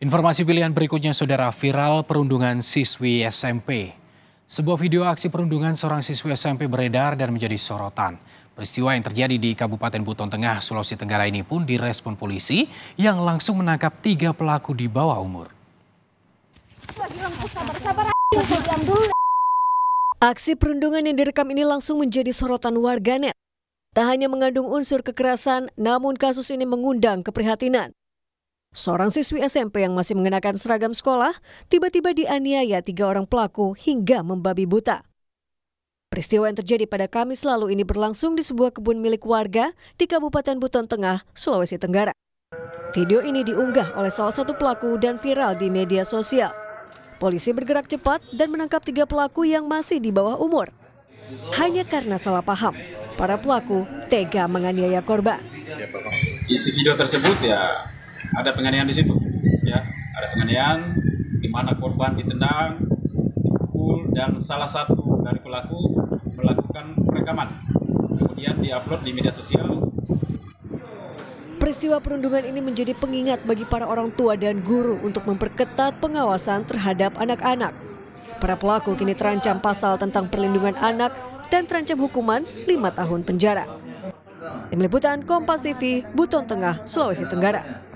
Informasi pilihan berikutnya saudara viral perundungan siswi SMP. Sebuah video aksi perundungan seorang siswi SMP beredar dan menjadi sorotan. Peristiwa yang terjadi di Kabupaten Buton Tengah, Sulawesi Tenggara ini pun direspon polisi yang langsung menangkap tiga pelaku di bawah umur. Aksi perundungan yang direkam ini langsung menjadi sorotan warganet. Tak hanya mengandung unsur kekerasan, namun kasus ini mengundang keprihatinan. Seorang siswi SMP yang masih mengenakan seragam sekolah tiba-tiba dianiaya tiga orang pelaku hingga membabi buta. Peristiwa yang terjadi pada Kamis lalu ini berlangsung di sebuah kebun milik warga di Kabupaten Buton Tengah, Sulawesi Tenggara. Video ini diunggah oleh salah satu pelaku dan viral di media sosial. Polisi bergerak cepat dan menangkap tiga pelaku yang masih di bawah umur. Hanya karena salah paham, para pelaku tega menganiaya korban. Isi video tersebut ya ada penganiayaan di situ ya ada penganiayaan di mana korban ditendang dipukul dan salah satu dari pelaku melakukan rekaman kemudian diupload di media sosial Peristiwa perundungan ini menjadi pengingat bagi para orang tua dan guru untuk memperketat pengawasan terhadap anak-anak. Para pelaku kini terancam pasal tentang perlindungan anak dan terancam hukuman 5 tahun penjara. Tim Liputan Kompas TV, Buton Tengah, Sulawesi Tenggara.